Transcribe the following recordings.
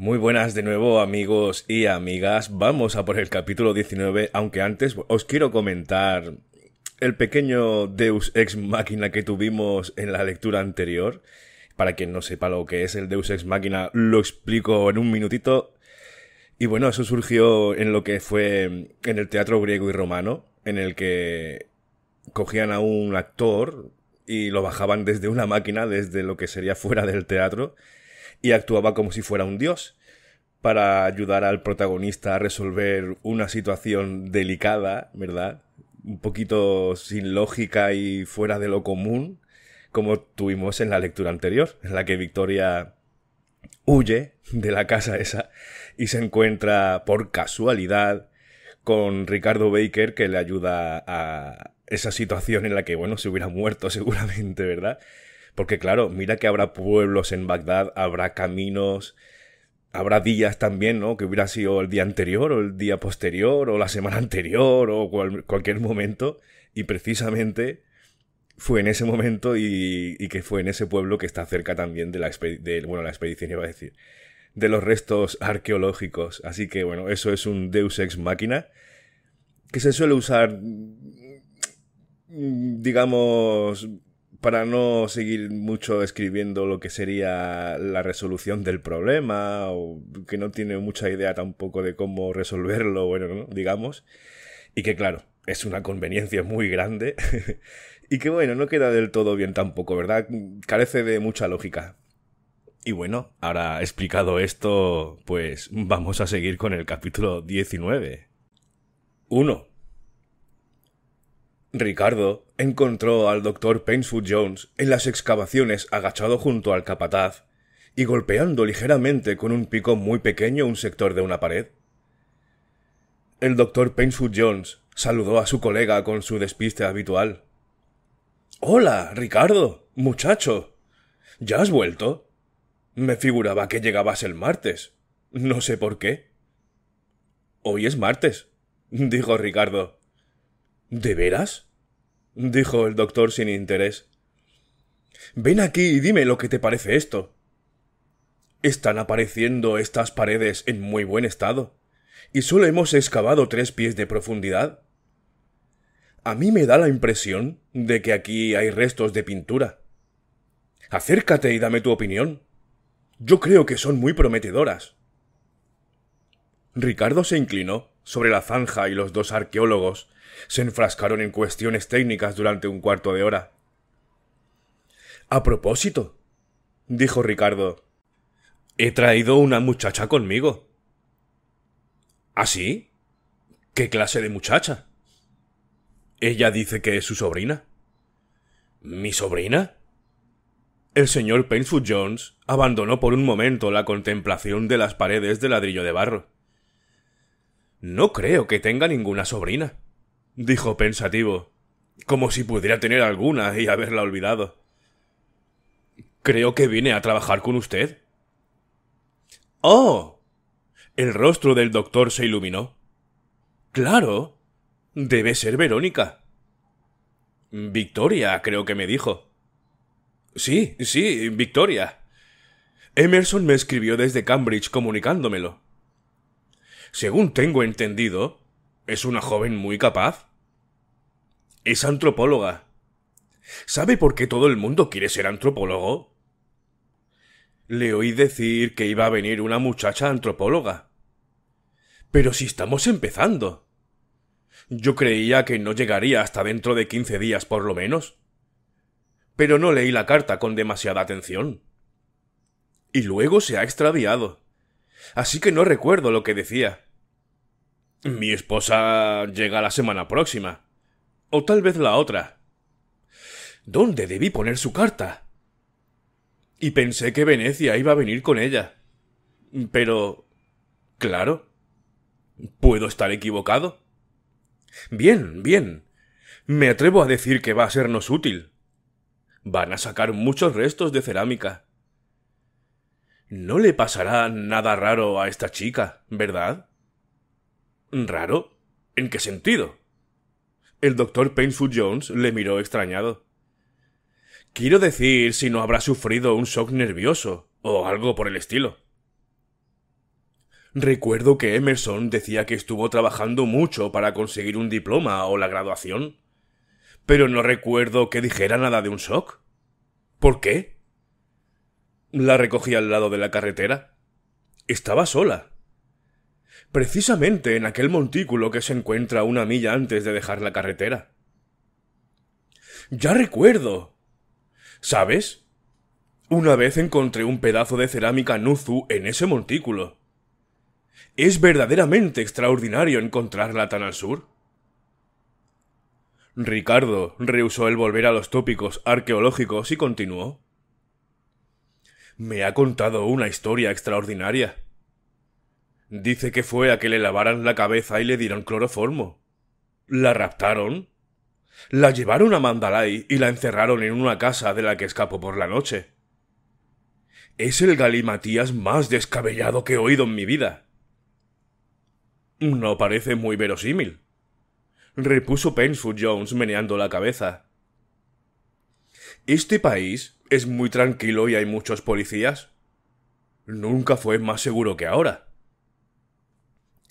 Muy buenas de nuevo amigos y amigas, vamos a por el capítulo 19, aunque antes os quiero comentar el pequeño Deus Ex Máquina que tuvimos en la lectura anterior. Para quien no sepa lo que es el Deus Ex Máquina, lo explico en un minutito. Y bueno, eso surgió en lo que fue en el teatro griego y romano, en el que cogían a un actor y lo bajaban desde una máquina, desde lo que sería fuera del teatro, y actuaba como si fuera un dios para ayudar al protagonista a resolver una situación delicada, ¿verdad? Un poquito sin lógica y fuera de lo común, como tuvimos en la lectura anterior, en la que Victoria huye de la casa esa y se encuentra por casualidad con Ricardo Baker que le ayuda a esa situación en la que, bueno, se hubiera muerto seguramente, ¿verdad? Porque claro, mira que habrá pueblos en Bagdad, habrá caminos, habrá días también, ¿no? Que hubiera sido el día anterior o el día posterior o la semana anterior o cualquier momento. Y precisamente fue en ese momento y, que fue en ese pueblo que está cerca también de la, bueno, la expedición, iba a decir, de los restos arqueológicos. Así que bueno, eso es un Deus ex máquina que se suele usar, mm, digamos, para no seguir mucho escribiendo lo que sería la resolución del problema, o que no tiene mucha idea tampoco de cómo resolverlo, bueno, digamos, y que claro, es una conveniencia muy grande, y que bueno, no queda del todo bien tampoco, ¿verdad? Carece de mucha lógica. Y bueno, ahora explicado esto, pues vamos a seguir con el capítulo 19. 1. Ricardo encontró al doctor Painful Jones en las excavaciones agachado junto al capataz y golpeando ligeramente con un pico muy pequeño un sector de una pared. El doctor Painful Jones saludó a su colega con su despiste habitual. Hola, Ricardo, muchacho. ¿Ya has vuelto? Me figuraba que llegabas el martes. No sé por qué. Hoy es martes, dijo Ricardo. ¿De veras? dijo el doctor sin interés. Ven aquí y dime lo que te parece esto. Están apareciendo estas paredes en muy buen estado, y solo hemos excavado tres pies de profundidad. A mí me da la impresión de que aquí hay restos de pintura. Acércate y dame tu opinión. Yo creo que son muy prometedoras. Ricardo se inclinó sobre la zanja y los dos arqueólogos se enfrascaron en cuestiones técnicas durante un cuarto de hora. A propósito, dijo Ricardo, he traído una muchacha conmigo. ¿Ah, sí? ¿Qué clase de muchacha? Ella dice que es su sobrina. ¿Mi sobrina? El señor Painful Jones abandonó por un momento la contemplación de las paredes de ladrillo de barro. No creo que tenga ninguna sobrina, dijo pensativo, como si pudiera tener alguna y haberla olvidado. Creo que vine a trabajar con usted. ¡Oh! El rostro del doctor se iluminó. Claro. Debe ser Verónica. Victoria, creo que me dijo. Sí, sí, Victoria. Emerson me escribió desde Cambridge comunicándomelo según tengo entendido, es una joven muy capaz. Es antropóloga. ¿Sabe por qué todo el mundo quiere ser antropólogo? Le oí decir que iba a venir una muchacha antropóloga. Pero si estamos empezando. Yo creía que no llegaría hasta dentro de quince días por lo menos. Pero no leí la carta con demasiada atención. Y luego se ha extraviado así que no recuerdo lo que decía. Mi esposa llega la semana próxima. O tal vez la otra. ¿Dónde debí poner su carta? Y pensé que Venecia iba a venir con ella. Pero... Claro. ¿Puedo estar equivocado? Bien, bien. Me atrevo a decir que va a sernos útil. Van a sacar muchos restos de cerámica. No le pasará nada raro a esta chica, ¿verdad? ¿Raro? ¿En qué sentido? El doctor Painful Jones le miró extrañado. Quiero decir si no habrá sufrido un shock nervioso o algo por el estilo. Recuerdo que Emerson decía que estuvo trabajando mucho para conseguir un diploma o la graduación, pero no recuerdo que dijera nada de un shock. ¿Por qué? La recogí al lado de la carretera. Estaba sola. Precisamente en aquel montículo que se encuentra una milla antes de dejar la carretera. Ya recuerdo. ¿Sabes? Una vez encontré un pedazo de cerámica Nuzu en ese montículo. Es verdaderamente extraordinario encontrarla tan al sur. Ricardo rehusó el volver a los tópicos arqueológicos y continuó me ha contado una historia extraordinaria. Dice que fue a que le lavaran la cabeza y le dieron cloroformo. La raptaron. La llevaron a Mandalay y la encerraron en una casa de la que escapó por la noche. Es el galimatías más descabellado que he oído en mi vida. No parece muy verosímil, repuso Pensful Jones meneando la cabeza. Este país es muy tranquilo y hay muchos policías, nunca fue más seguro que ahora.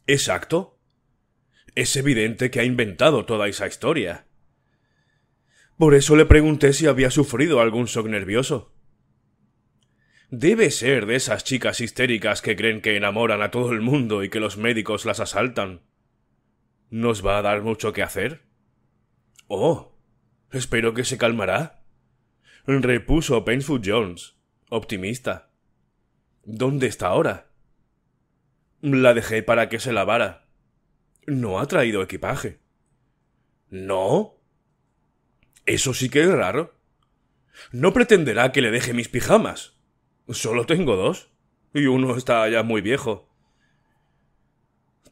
Exacto. Es evidente que ha inventado toda esa historia. Por eso le pregunté si había sufrido algún shock nervioso. Debe ser de esas chicas histéricas que creen que enamoran a todo el mundo y que los médicos las asaltan. ¿Nos va a dar mucho que hacer? Oh. Espero que se calmará repuso Painful Jones, optimista. ¿Dónde está ahora? La dejé para que se lavara. No ha traído equipaje. ¿No? Eso sí que es raro. No pretenderá que le deje mis pijamas. Solo tengo dos. Y uno está ya muy viejo.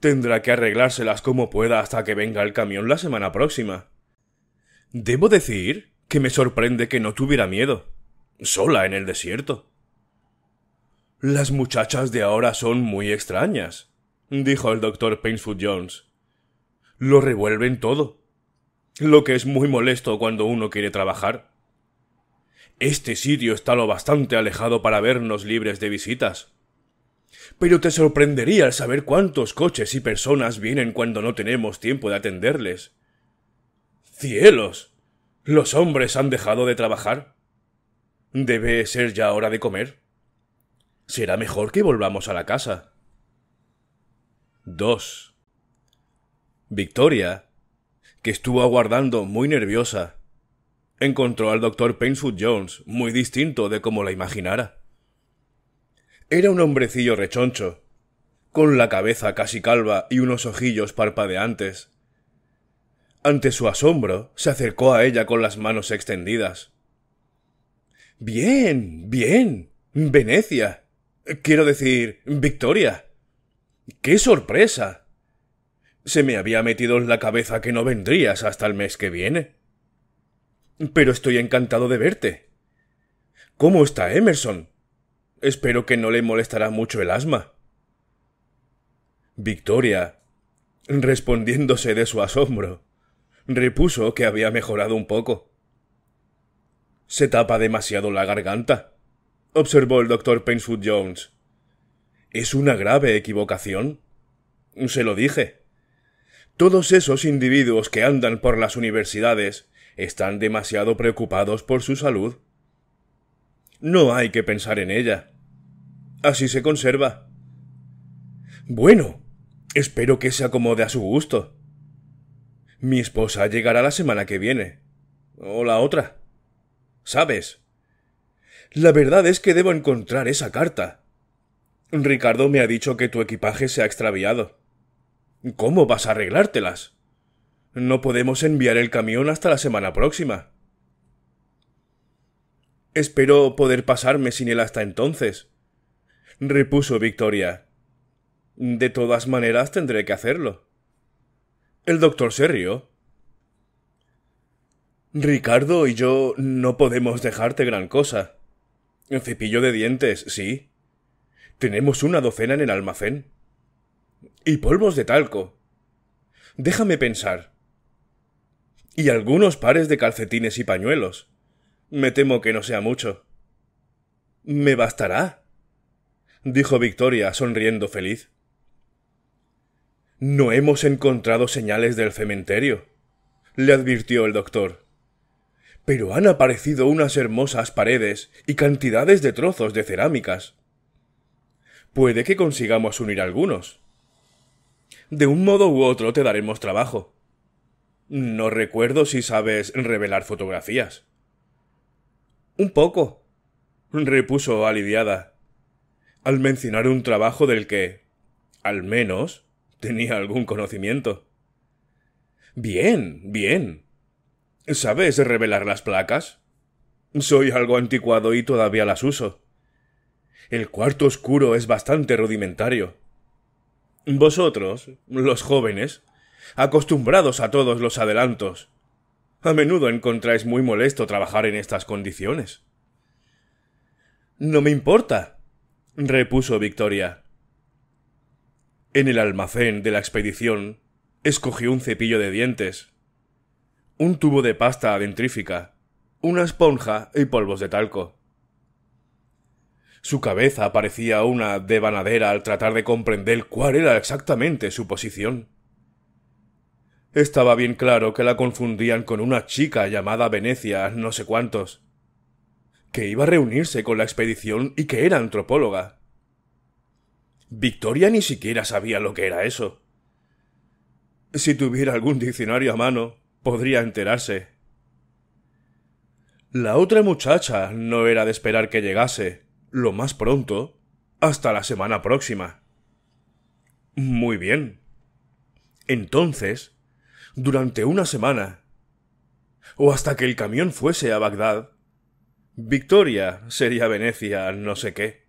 Tendrá que arreglárselas como pueda hasta que venga el camión la semana próxima. Debo decir me sorprende que no tuviera miedo, sola en el desierto. Las muchachas de ahora son muy extrañas, dijo el doctor Painsfoot Jones. Lo revuelven todo, lo que es muy molesto cuando uno quiere trabajar. Este sitio está lo bastante alejado para vernos libres de visitas. Pero te sorprendería al saber cuántos coches y personas vienen cuando no tenemos tiempo de atenderles. ¡Cielos! ¿Los hombres han dejado de trabajar? ¿Debe ser ya hora de comer? Será mejor que volvamos a la casa. 2. Victoria, que estuvo aguardando muy nerviosa, encontró al doctor Painswood Jones muy distinto de como la imaginara. Era un hombrecillo rechoncho, con la cabeza casi calva y unos ojillos parpadeantes, ante su asombro, se acercó a ella con las manos extendidas. Bien, bien. Venecia. Quiero decir, Victoria. ¡Qué sorpresa! Se me había metido en la cabeza que no vendrías hasta el mes que viene. Pero estoy encantado de verte. ¿Cómo está Emerson? Espero que no le molestará mucho el asma. Victoria, respondiéndose de su asombro, repuso que había mejorado un poco. Se tapa demasiado la garganta, observó el doctor Pencewood Jones. Es una grave equivocación. Se lo dije. Todos esos individuos que andan por las universidades están demasiado preocupados por su salud. No hay que pensar en ella. Así se conserva. Bueno, espero que se acomode a su gusto. Mi esposa llegará la semana que viene. O la otra. ¿Sabes? La verdad es que debo encontrar esa carta. Ricardo me ha dicho que tu equipaje se ha extraviado. ¿Cómo vas a arreglártelas? No podemos enviar el camión hasta la semana próxima. Espero poder pasarme sin él hasta entonces, repuso Victoria. De todas maneras tendré que hacerlo. El doctor se rió. Ricardo y yo no podemos dejarte gran cosa. cepillo de dientes, sí. Tenemos una docena en el almacén. Y polvos de talco. Déjame pensar. Y algunos pares de calcetines y pañuelos. Me temo que no sea mucho. Me bastará, dijo Victoria, sonriendo feliz. No hemos encontrado señales del cementerio, le advirtió el doctor. Pero han aparecido unas hermosas paredes y cantidades de trozos de cerámicas. Puede que consigamos unir algunos. De un modo u otro te daremos trabajo. No recuerdo si sabes revelar fotografías. Un poco, repuso aliviada, al mencionar un trabajo del que, al menos, Tenía algún conocimiento. Bien, bien. ¿Sabes revelar las placas? Soy algo anticuado y todavía las uso. El cuarto oscuro es bastante rudimentario. Vosotros, los jóvenes, acostumbrados a todos los adelantos, a menudo encontráis muy molesto trabajar en estas condiciones. No me importa, repuso Victoria. En el almacén de la expedición, escogió un cepillo de dientes, un tubo de pasta dentrífica, una esponja y polvos de talco. Su cabeza parecía una devanadera al tratar de comprender cuál era exactamente su posición. Estaba bien claro que la confundían con una chica llamada Venecia no sé cuántos, que iba a reunirse con la expedición y que era antropóloga. Victoria ni siquiera sabía lo que era eso. Si tuviera algún diccionario a mano, podría enterarse. La otra muchacha no era de esperar que llegase, lo más pronto, hasta la semana próxima. Muy bien. Entonces, durante una semana, o hasta que el camión fuese a Bagdad, Victoria sería Venecia no sé qué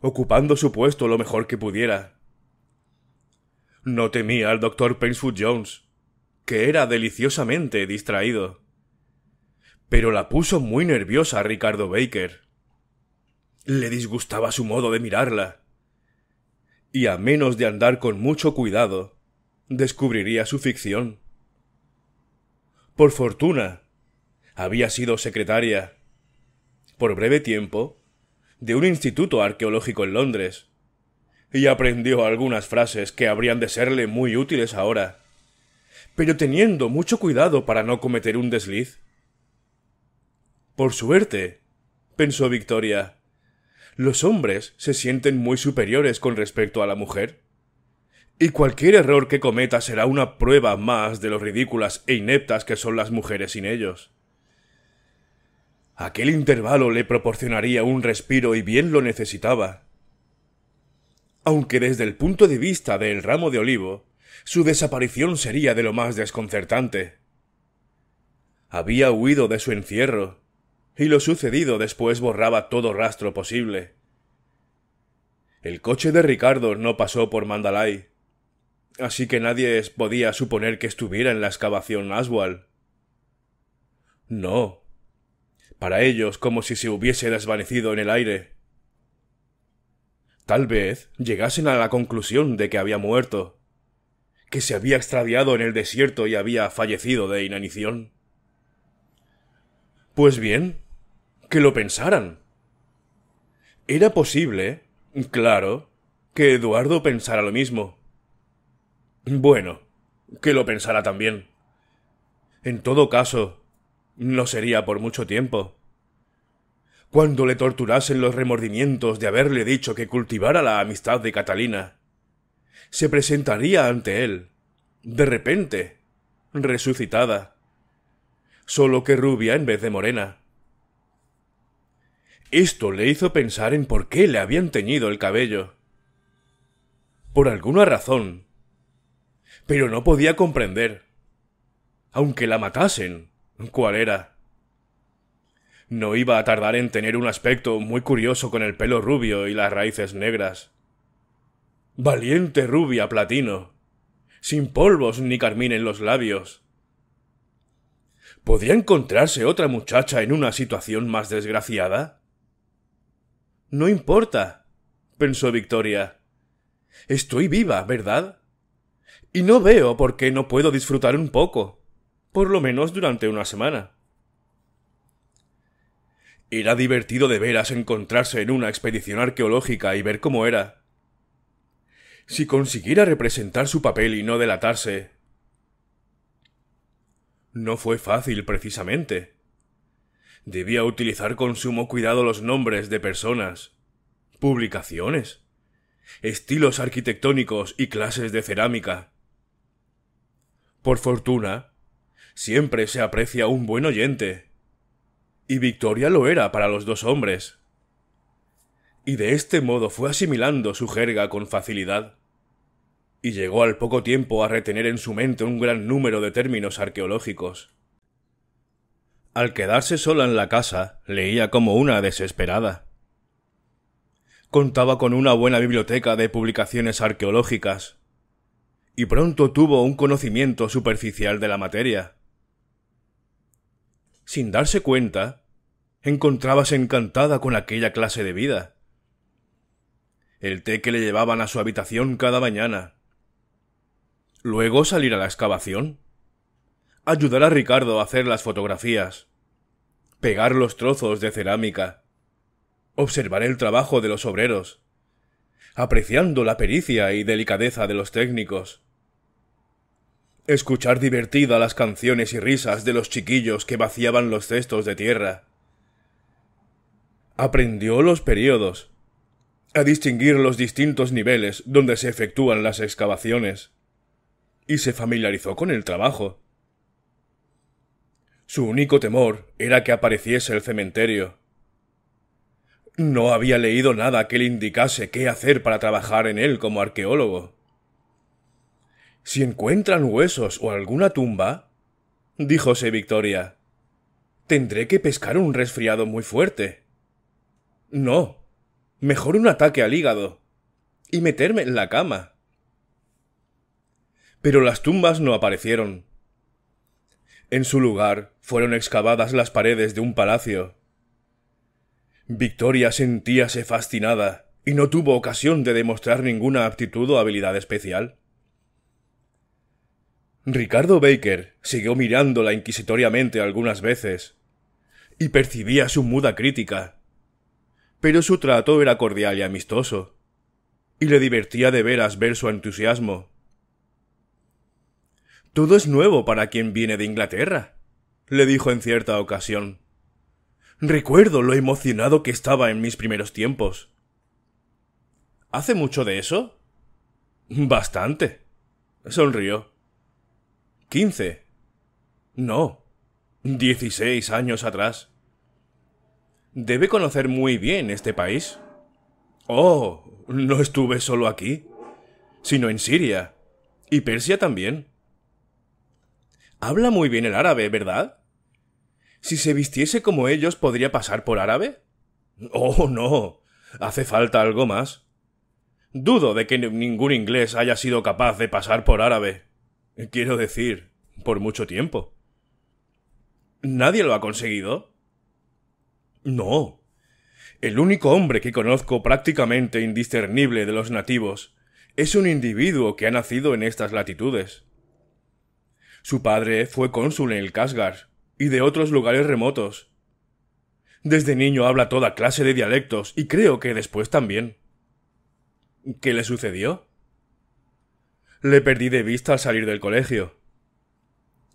ocupando su puesto lo mejor que pudiera. No temía al doctor Pencewood Jones, que era deliciosamente distraído. Pero la puso muy nerviosa a Ricardo Baker. Le disgustaba su modo de mirarla. Y a menos de andar con mucho cuidado, descubriría su ficción. Por fortuna, había sido secretaria, por breve tiempo, de un instituto arqueológico en Londres, y aprendió algunas frases que habrían de serle muy útiles ahora, pero teniendo mucho cuidado para no cometer un desliz. Por suerte, pensó Victoria, los hombres se sienten muy superiores con respecto a la mujer, y cualquier error que cometa será una prueba más de lo ridículas e ineptas que son las mujeres sin ellos. Aquel intervalo le proporcionaría un respiro y bien lo necesitaba. Aunque desde el punto de vista del ramo de olivo, su desaparición sería de lo más desconcertante. Había huido de su encierro, y lo sucedido después borraba todo rastro posible. El coche de Ricardo no pasó por Mandalay, así que nadie podía suponer que estuviera en la excavación Aswal. No, para ellos como si se hubiese desvanecido en el aire. Tal vez llegasen a la conclusión de que había muerto, que se había extraviado en el desierto y había fallecido de inanición. Pues bien, que lo pensaran. Era posible, claro, que Eduardo pensara lo mismo. Bueno, que lo pensara también. En todo caso, no sería por mucho tiempo. Cuando le torturasen los remordimientos de haberle dicho que cultivara la amistad de Catalina, se presentaría ante él, de repente, resucitada, solo que rubia en vez de morena. Esto le hizo pensar en por qué le habían teñido el cabello. Por alguna razón. Pero no podía comprender. Aunque la matasen, ¿Cuál era? No iba a tardar en tener un aspecto muy curioso con el pelo rubio y las raíces negras. Valiente rubia platino, sin polvos ni carmín en los labios. Podía encontrarse otra muchacha en una situación más desgraciada? No importa, pensó Victoria. Estoy viva, ¿verdad? Y no veo por qué no puedo disfrutar un poco por lo menos durante una semana. Era divertido de veras encontrarse en una expedición arqueológica y ver cómo era. Si consiguiera representar su papel y no delatarse. No fue fácil, precisamente. Debía utilizar con sumo cuidado los nombres de personas, publicaciones, estilos arquitectónicos y clases de cerámica. Por fortuna, Siempre se aprecia un buen oyente. Y Victoria lo era para los dos hombres. Y de este modo fue asimilando su jerga con facilidad. Y llegó al poco tiempo a retener en su mente un gran número de términos arqueológicos. Al quedarse sola en la casa, leía como una desesperada. Contaba con una buena biblioteca de publicaciones arqueológicas, y pronto tuvo un conocimiento superficial de la materia, sin darse cuenta, encontrábase encantada con aquella clase de vida. El té que le llevaban a su habitación cada mañana. Luego salir a la excavación. Ayudar a Ricardo a hacer las fotografías. Pegar los trozos de cerámica. Observar el trabajo de los obreros. Apreciando la pericia y delicadeza de los técnicos Escuchar divertida las canciones y risas de los chiquillos que vaciaban los cestos de tierra. Aprendió los periodos, a distinguir los distintos niveles donde se efectúan las excavaciones, y se familiarizó con el trabajo. Su único temor era que apareciese el cementerio. No había leído nada que le indicase qué hacer para trabajar en él como arqueólogo. Si encuentran huesos o alguna tumba, díjose Victoria, tendré que pescar un resfriado muy fuerte. No, mejor un ataque al hígado y meterme en la cama. Pero las tumbas no aparecieron. En su lugar fueron excavadas las paredes de un palacio. Victoria sentíase fascinada y no tuvo ocasión de demostrar ninguna aptitud o habilidad especial. Ricardo Baker siguió mirándola inquisitoriamente algunas veces, y percibía su muda crítica. Pero su trato era cordial y amistoso, y le divertía de veras ver su entusiasmo. Todo es nuevo para quien viene de Inglaterra, le dijo en cierta ocasión. Recuerdo lo emocionado que estaba en mis primeros tiempos. ¿Hace mucho de eso? Bastante. Sonrió. ¿Quince? No. dieciséis años atrás. Debe conocer muy bien este país. Oh, no estuve solo aquí, sino en Siria. Y Persia también. Habla muy bien el árabe, ¿verdad? Si se vistiese como ellos, ¿podría pasar por árabe? Oh, no. Hace falta algo más. Dudo de que ningún inglés haya sido capaz de pasar por árabe. Quiero decir, por mucho tiempo. ¿Nadie lo ha conseguido? No. El único hombre que conozco prácticamente indiscernible de los nativos es un individuo que ha nacido en estas latitudes. Su padre fue cónsul en el Kasgar y de otros lugares remotos. Desde niño habla toda clase de dialectos y creo que después también. ¿Qué le sucedió? Le perdí de vista al salir del colegio.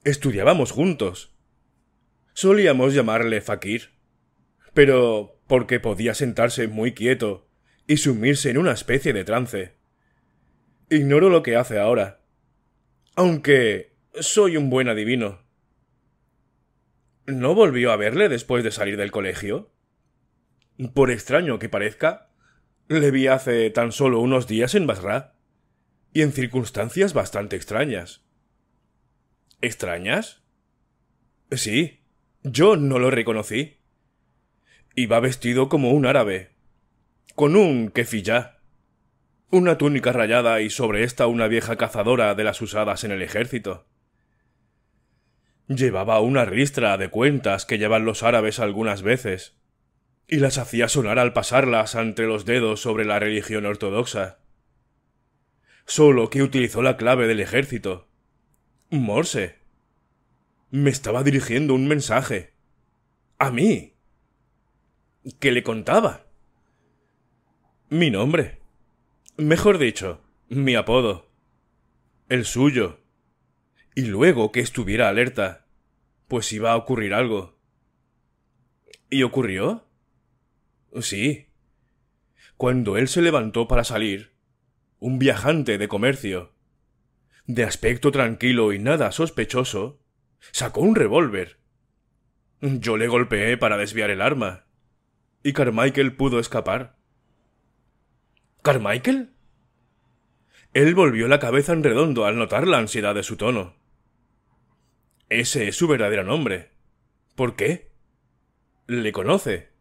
Estudiábamos juntos. Solíamos llamarle Fakir. Pero porque podía sentarse muy quieto y sumirse en una especie de trance. Ignoro lo que hace ahora. Aunque soy un buen adivino. ¿No volvió a verle después de salir del colegio? Por extraño que parezca, le vi hace tan solo unos días en Basra y en circunstancias bastante extrañas. ¿Extrañas? Sí, yo no lo reconocí. Iba vestido como un árabe, con un ya una túnica rayada y sobre esta una vieja cazadora de las usadas en el ejército. Llevaba una ristra de cuentas que llevan los árabes algunas veces, y las hacía sonar al pasarlas entre los dedos sobre la religión ortodoxa solo que utilizó la clave del ejército. Morse. Me estaba dirigiendo un mensaje. A mí. ¿Qué le contaba? Mi nombre. Mejor dicho, mi apodo. El suyo. Y luego que estuviera alerta, pues iba a ocurrir algo. ¿Y ocurrió? Sí. Cuando él se levantó para salir, un viajante de comercio. De aspecto tranquilo y nada sospechoso, sacó un revólver. Yo le golpeé para desviar el arma. Y Carmichael pudo escapar. ¿Carmichael? Él volvió la cabeza en redondo al notar la ansiedad de su tono. Ese es su verdadero nombre. ¿Por qué? Le conoce.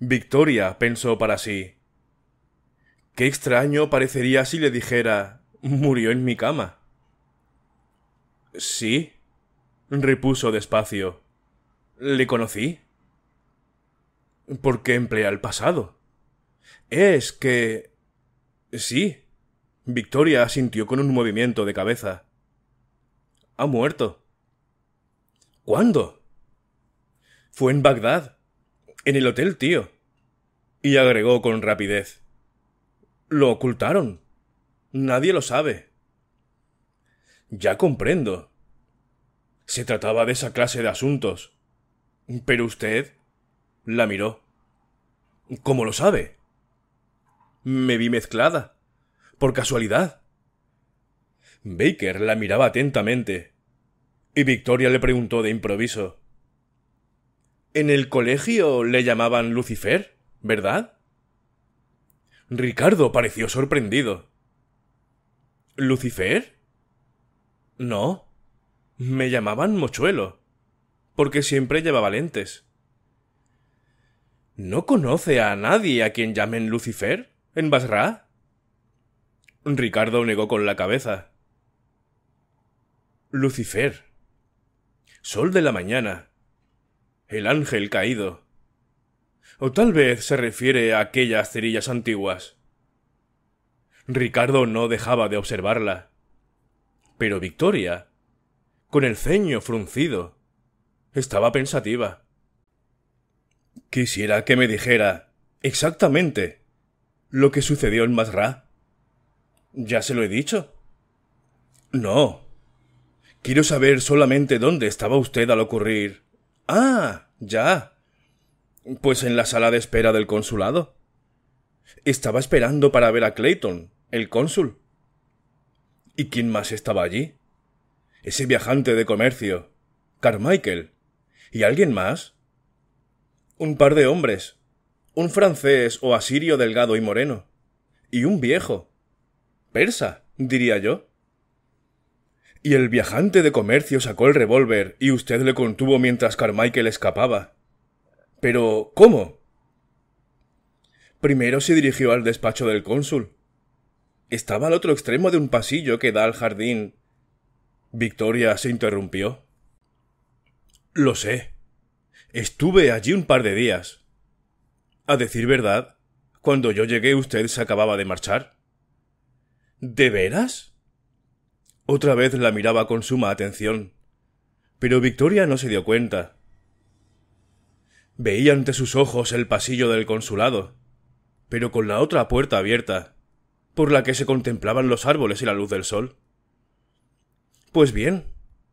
Victoria pensó para sí. Qué extraño parecería si le dijera murió en mi cama. Sí, repuso despacio. ¿Le conocí? ¿Por qué emplea el pasado? Es que... Sí. Victoria asintió con un movimiento de cabeza. Ha muerto. ¿Cuándo? Fue en Bagdad. En el hotel, tío. Y agregó con rapidez. Lo ocultaron. Nadie lo sabe. Ya comprendo. Se trataba de esa clase de asuntos. Pero usted la miró. ¿Cómo lo sabe? Me vi mezclada. Por casualidad. Baker la miraba atentamente. Y Victoria le preguntó de improviso. En el colegio le llamaban Lucifer, ¿verdad? Ricardo pareció sorprendido. ¿Lucifer? No. Me llamaban Mochuelo, porque siempre llevaba lentes. ¿No conoce a nadie a quien llamen Lucifer en Basra? Ricardo negó con la cabeza. Lucifer. Sol de la mañana. El ángel caído. O tal vez se refiere a aquellas cerillas antiguas. Ricardo no dejaba de observarla. Pero Victoria, con el ceño fruncido, estaba pensativa. Quisiera que me dijera exactamente lo que sucedió en Masra. Ya se lo he dicho. No. Quiero saber solamente dónde estaba usted al ocurrir. Ah, ya. Pues en la sala de espera del consulado. Estaba esperando para ver a Clayton, el cónsul. ¿Y quién más estaba allí? Ese viajante de comercio, Carmichael. ¿Y alguien más? Un par de hombres. Un francés o asirio delgado y moreno. Y un viejo. Persa, diría yo. Y el viajante de comercio sacó el revólver y usted le contuvo mientras Carmichael escapaba. Pero, ¿cómo? Primero se dirigió al despacho del cónsul. Estaba al otro extremo de un pasillo que da al jardín. Victoria se interrumpió. Lo sé. Estuve allí un par de días. A decir verdad, cuando yo llegué usted se acababa de marchar. ¿De veras? Otra vez la miraba con suma atención. Pero Victoria no se dio cuenta. Veía ante sus ojos el pasillo del consulado, pero con la otra puerta abierta, por la que se contemplaban los árboles y la luz del sol. Pues bien,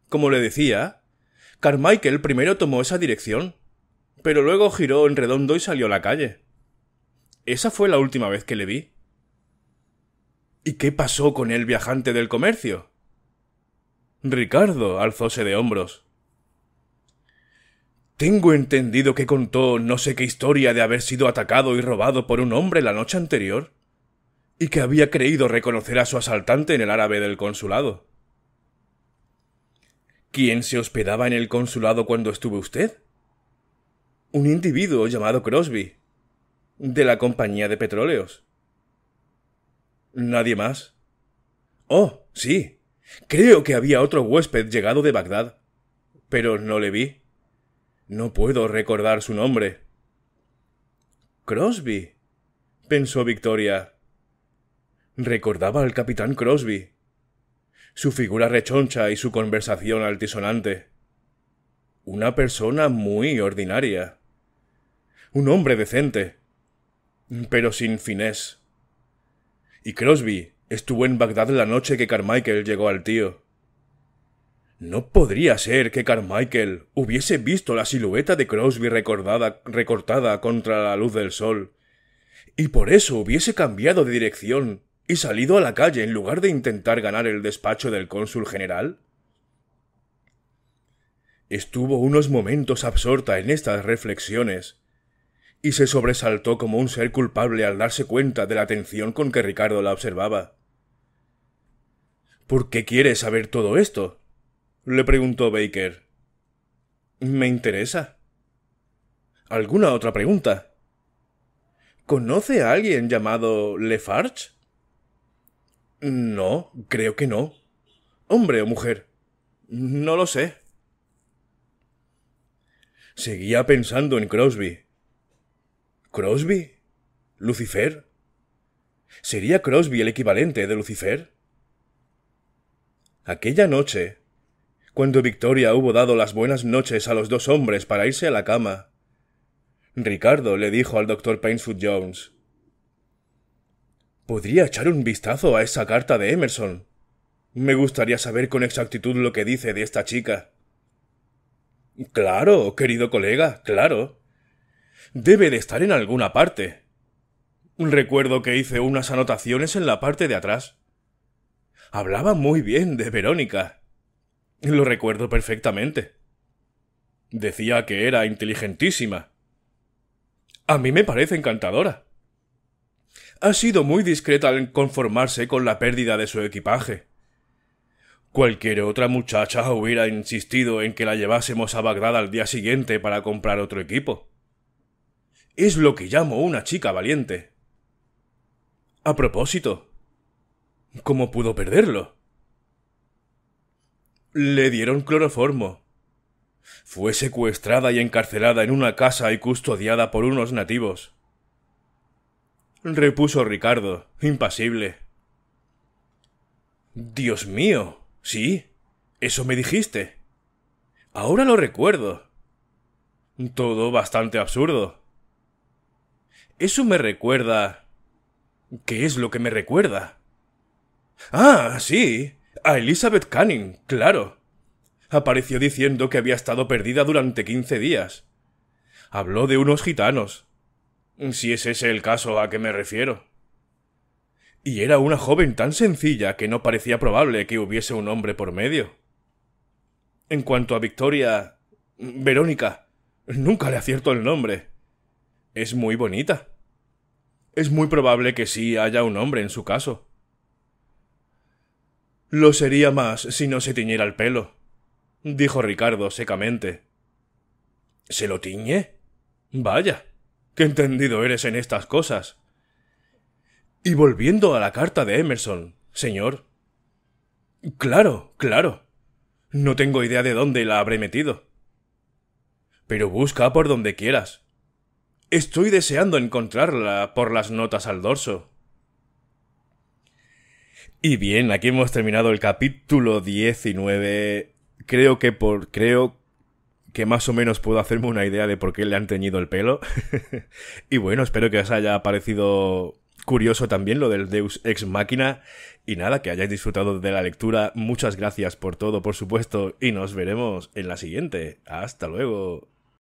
como le decía, Carmichael primero tomó esa dirección, pero luego giró en redondo y salió a la calle. Esa fue la última vez que le vi. ¿Y qué pasó con el viajante del comercio? Ricardo alzóse de hombros. Tengo entendido que contó no sé qué historia de haber sido atacado y robado por un hombre la noche anterior, y que había creído reconocer a su asaltante en el árabe del consulado. ¿Quién se hospedaba en el consulado cuando estuvo usted? Un individuo llamado Crosby, de la compañía de petróleos. Nadie más. Oh, sí. Creo que había otro huésped llegado de Bagdad. Pero no le vi. No puedo recordar su nombre. Crosby, pensó Victoria. Recordaba al capitán Crosby. Su figura rechoncha y su conversación altisonante. Una persona muy ordinaria. Un hombre decente, pero sin fines. Y Crosby estuvo en Bagdad la noche que Carmichael llegó al tío. No podría ser que Carmichael hubiese visto la silueta de Crosby recortada contra la luz del sol, y por eso hubiese cambiado de dirección y salido a la calle en lugar de intentar ganar el despacho del cónsul general. Estuvo unos momentos absorta en estas reflexiones, y se sobresaltó como un ser culpable al darse cuenta de la atención con que Ricardo la observaba. ¿Por qué quiere saber todo esto? le preguntó Baker. Me interesa. ¿Alguna otra pregunta? ¿Conoce a alguien llamado Lefarge? No, creo que no. ¿Hombre o mujer? No lo sé. Seguía pensando en Crosby. ¿Crosby? ¿Lucifer? ¿Sería Crosby el equivalente de Lucifer? Aquella noche, cuando Victoria hubo dado las buenas noches a los dos hombres para irse a la cama. Ricardo le dijo al doctor Painsfoot Jones Podría echar un vistazo a esa carta de Emerson. Me gustaría saber con exactitud lo que dice de esta chica. Claro, querido colega, claro. Debe de estar en alguna parte. Recuerdo que hice unas anotaciones en la parte de atrás. Hablaba muy bien de Verónica. Lo recuerdo perfectamente. Decía que era inteligentísima. A mí me parece encantadora. Ha sido muy discreta al conformarse con la pérdida de su equipaje. Cualquier otra muchacha hubiera insistido en que la llevásemos a Bagdad al día siguiente para comprar otro equipo. Es lo que llamo una chica valiente. A propósito, ¿cómo pudo perderlo? le dieron cloroformo. Fue secuestrada y encarcelada en una casa y custodiada por unos nativos. repuso Ricardo, impasible. Dios mío. Sí. Eso me dijiste. Ahora lo recuerdo. Todo bastante absurdo. Eso me recuerda. ¿Qué es lo que me recuerda? Ah, sí. A Elizabeth Canning, claro. Apareció diciendo que había estado perdida durante quince días. Habló de unos gitanos. Si es ese el caso a que me refiero. Y era una joven tan sencilla que no parecía probable que hubiese un hombre por medio. En cuanto a Victoria... Verónica. Nunca le acierto el nombre. Es muy bonita. Es muy probable que sí haya un hombre en su caso. Lo sería más si no se tiñera el pelo, dijo Ricardo secamente. ¿Se lo tiñe? Vaya, qué entendido eres en estas cosas. Y volviendo a la carta de Emerson, señor. Claro, claro. No tengo idea de dónde la habré metido. Pero busca por donde quieras. Estoy deseando encontrarla por las notas al dorso. Y bien, aquí hemos terminado el capítulo 19. Creo que por. Creo que más o menos puedo hacerme una idea de por qué le han teñido el pelo. y bueno, espero que os haya parecido curioso también lo del Deus Ex Máquina. Y nada, que hayáis disfrutado de la lectura. Muchas gracias por todo, por supuesto, y nos veremos en la siguiente. Hasta luego.